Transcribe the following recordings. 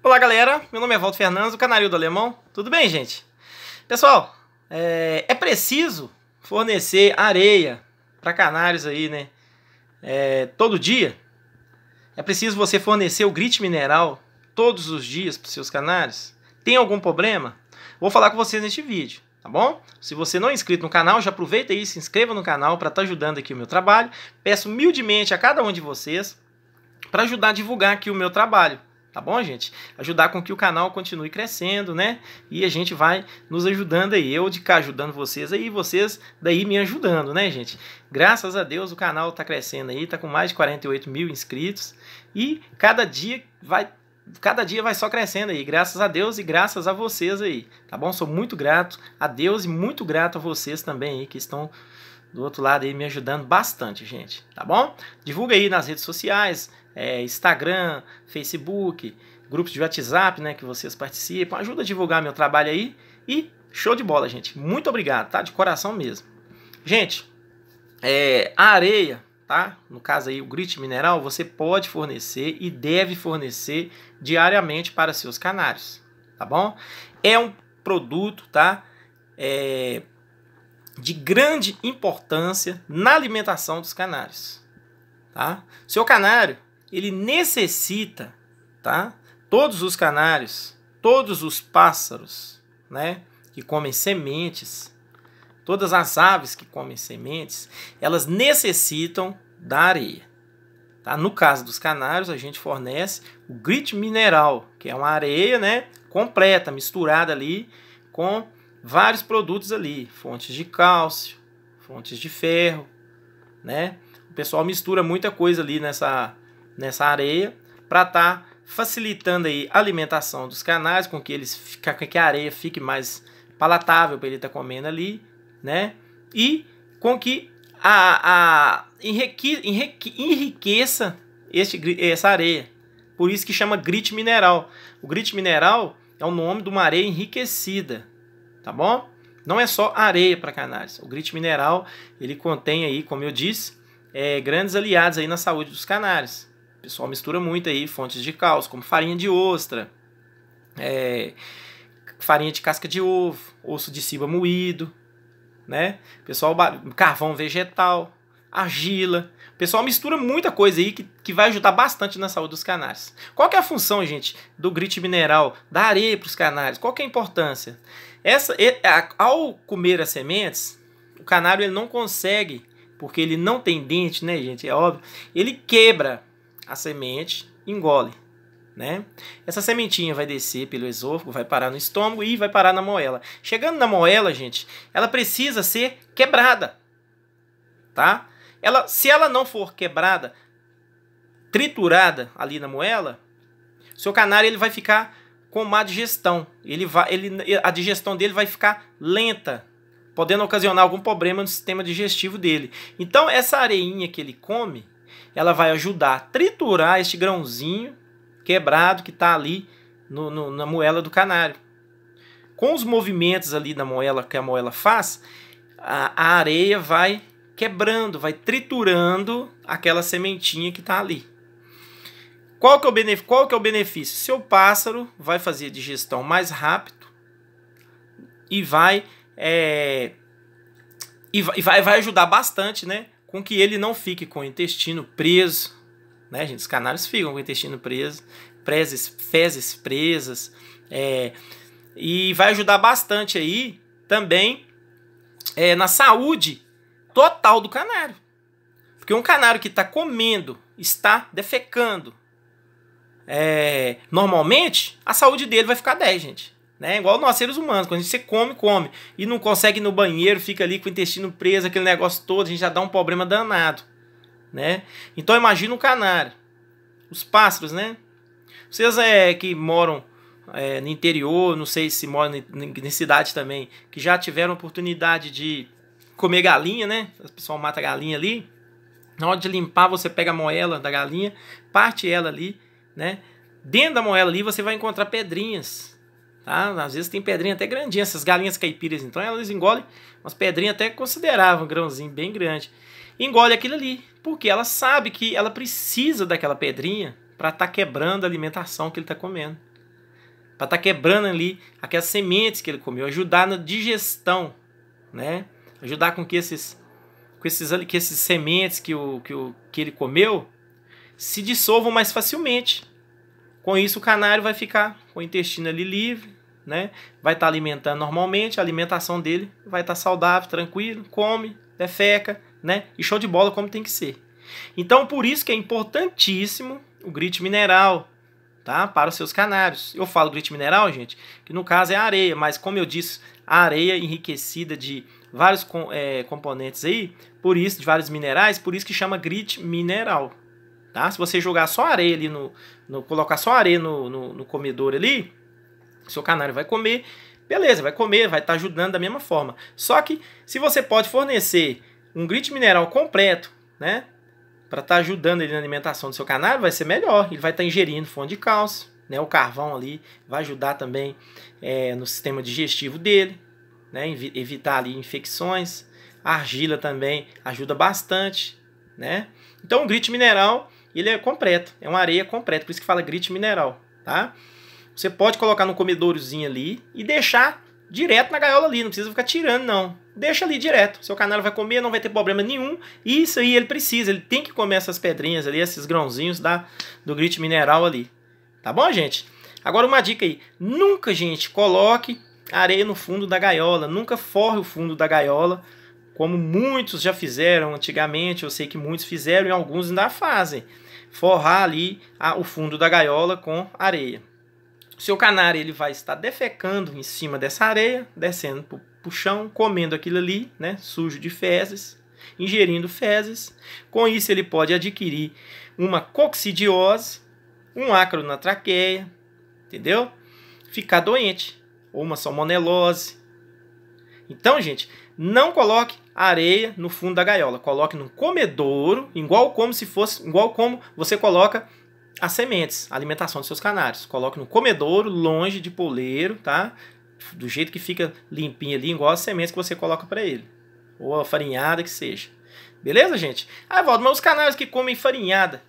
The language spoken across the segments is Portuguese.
Olá, galera. Meu nome é Walter Fernandes, o Canário do Alemão. Tudo bem, gente? Pessoal, é, é preciso fornecer areia para canários aí, né? É, todo dia. É preciso você fornecer o grit mineral todos os dias para seus canários. Tem algum problema? Vou falar com vocês neste vídeo, tá bom? Se você não é inscrito no canal, já aproveita aí, se inscreva no canal para estar tá ajudando aqui o meu trabalho. Peço humildemente a cada um de vocês para ajudar a divulgar aqui o meu trabalho tá bom, gente? Ajudar com que o canal continue crescendo, né? E a gente vai nos ajudando aí, eu de cá ajudando vocês aí, vocês daí me ajudando, né, gente? Graças a Deus o canal tá crescendo aí, tá com mais de 48 mil inscritos e cada dia vai cada dia vai só crescendo aí, graças a Deus e graças a vocês aí, tá bom? Sou muito grato a Deus e muito grato a vocês também aí que estão do outro lado aí me ajudando bastante, gente, tá bom? Divulga aí nas redes sociais, é, Instagram, Facebook, grupos de WhatsApp, né, que vocês participam. Ajuda a divulgar meu trabalho aí e show de bola, gente. Muito obrigado, tá? De coração mesmo. Gente, é, a areia, tá? No caso aí o grit mineral, você pode fornecer e deve fornecer diariamente para seus canários, tá bom? É um produto, tá? É, de grande importância na alimentação dos canários. Tá? Seu canário, ele necessita, tá? Todos os canários, todos os pássaros, né, que comem sementes, todas as aves que comem sementes, elas necessitam da areia. Tá? No caso dos canários, a gente fornece o grit mineral, que é uma areia, né, completa, misturada ali com vários produtos ali, fontes de cálcio, fontes de ferro, né? O pessoal mistura muita coisa ali nessa, nessa areia para estar tá facilitando aí a alimentação dos canais, com que eles com que a areia fique mais palatável para ele estar tá comendo ali, né? E com que a, a enrique, enrique, enriqueça este, essa areia. Por isso que chama grite mineral. O grite mineral é o nome de uma areia enriquecida, tá bom? Não é só areia para canários. O grit mineral, ele contém aí, como eu disse, é, grandes aliados aí na saúde dos canários. O pessoal mistura muito aí fontes de cálcio, como farinha de ostra, é, farinha de casca de ovo, osso de ciba moído, né? O pessoal, carvão vegetal, argila. O pessoal mistura muita coisa aí que, que vai ajudar bastante na saúde dos canários. Qual que é a função, gente, do grit mineral, da areia para os canários? Qual que é a importância? Essa, ao comer as sementes, o canário ele não consegue, porque ele não tem dente, né, gente? É óbvio. Ele quebra a semente, engole. Né? Essa sementinha vai descer pelo esôfago, vai parar no estômago e vai parar na moela. Chegando na moela, gente, ela precisa ser quebrada, tá? Ela, se ela não for quebrada, triturada ali na moela, seu canário ele vai ficar com má digestão. Ele vai, ele, a digestão dele vai ficar lenta, podendo ocasionar algum problema no sistema digestivo dele. Então essa areinha que ele come, ela vai ajudar a triturar este grãozinho quebrado que está ali no, no, na moela do canário. Com os movimentos ali da moela que a moela faz, a, a areia vai quebrando, vai triturando aquela sementinha que está ali. Qual que, é o benefício? Qual que é o benefício? Seu pássaro vai fazer a digestão mais rápido e vai, é, e vai, vai ajudar bastante né, com que ele não fique com o intestino preso. Né, gente? Os canários ficam com o intestino preso, prezes, fezes presas. É, e vai ajudar bastante aí também é, na saúde total do canário. Porque um canário que está comendo, está defecando, é, normalmente, a saúde dele vai ficar 10, gente. Né? Igual nós, seres humanos, quando a gente come, come e não consegue ir no banheiro, fica ali com o intestino preso, aquele negócio todo, a gente já dá um problema danado. Né? Então imagina o canário, os pássaros, né? Vocês é, que moram é, no interior, não sei se moram em, em, em cidade também, que já tiveram oportunidade de comer galinha, né? O pessoal mata galinha ali. Na hora de limpar, você pega a moela da galinha, parte ela ali, né? Dentro da moela ali você vai encontrar pedrinhas, tá? Às vezes tem pedrinha até grandinha, essas galinhas caipiras, então elas engolem umas pedrinhas até considerável, um grãozinho bem grande. Engole aquilo ali, porque ela sabe que ela precisa daquela pedrinha para estar tá quebrando a alimentação que ele está comendo. Para estar tá quebrando ali aquelas sementes que ele comeu, ajudar na digestão, né? ajudar com que esses com esses que esses sementes que o, que o que ele comeu se dissolvam mais facilmente. Com isso o canário vai ficar com o intestino ali livre, né? Vai estar tá alimentando normalmente, a alimentação dele vai estar tá saudável, tranquilo, come, defeca, né? E show de bola como tem que ser. Então por isso que é importantíssimo o grite mineral, tá? Para os seus canários. Eu falo grite mineral, gente, que no caso é areia, mas como eu disse, a areia enriquecida de vários é, componentes aí, por isso, de vários minerais, por isso que chama grit mineral. Tá? Se você jogar só areia ali no. no colocar só areia no, no, no comedor ali, seu canário vai comer, beleza, vai comer, vai estar tá ajudando da mesma forma. Só que se você pode fornecer um grit mineral completo, né? Para estar tá ajudando ele na alimentação do seu canário, vai ser melhor. Ele vai estar tá ingerindo fonte de cálcio, né? O carvão ali vai ajudar também é, no sistema digestivo dele, né? evitar ali infecções. A argila também ajuda bastante, né? Então o grite mineral, ele é completo, é uma areia completa, por isso que fala grite mineral, tá? Você pode colocar no comedourozinho ali e deixar direto na gaiola ali, não precisa ficar tirando não. Deixa ali direto, seu canário vai comer, não vai ter problema nenhum. E isso aí ele precisa, ele tem que comer essas pedrinhas ali, esses grãozinhos da, do grite mineral ali. Tá bom, gente? Agora uma dica aí, nunca, gente, coloque areia no fundo da gaiola. Nunca forre o fundo da gaiola, como muitos já fizeram antigamente. Eu sei que muitos fizeram e alguns ainda fazem. Forrar ali a, o fundo da gaiola com areia. seu canário ele vai estar defecando em cima dessa areia, descendo para o chão, comendo aquilo ali, né, sujo de fezes, ingerindo fezes. Com isso, ele pode adquirir uma coccidiose, um ácaro na traqueia, entendeu? Ficar doente ou uma salmonelose. Então, gente, não coloque areia no fundo da gaiola. Coloque num comedouro, igual como se fosse, igual como você coloca as sementes, a alimentação dos seus canários. Coloque no comedouro, longe de poleiro, tá? Do jeito que fica limpinho ali, igual as sementes que você coloca para ele. Ou a farinhada que seja. Beleza, gente? Ah, volta, mas os canários que comem farinhada,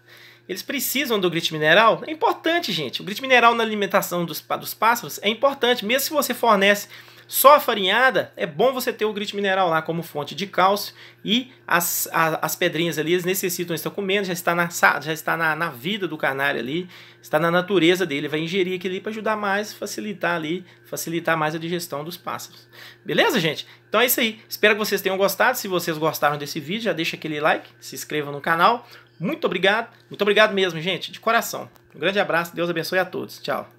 eles precisam do grit mineral? É importante, gente. O grit mineral na alimentação dos, dos pássaros é importante. Mesmo se você fornece só a farinhada, é bom você ter o grit mineral lá como fonte de cálcio. E as, as pedrinhas ali, eles necessitam estar comendo, já está, na, já está na, na vida do canário ali, está na natureza dele. Vai ingerir aquilo ali para ajudar mais, facilitar ali, facilitar mais a digestão dos pássaros. Beleza, gente? Então é isso aí. Espero que vocês tenham gostado. Se vocês gostaram desse vídeo, já deixa aquele like, se inscreva no canal. Muito obrigado. Muito obrigado mesmo, gente. De coração. Um grande abraço. Deus abençoe a todos. Tchau.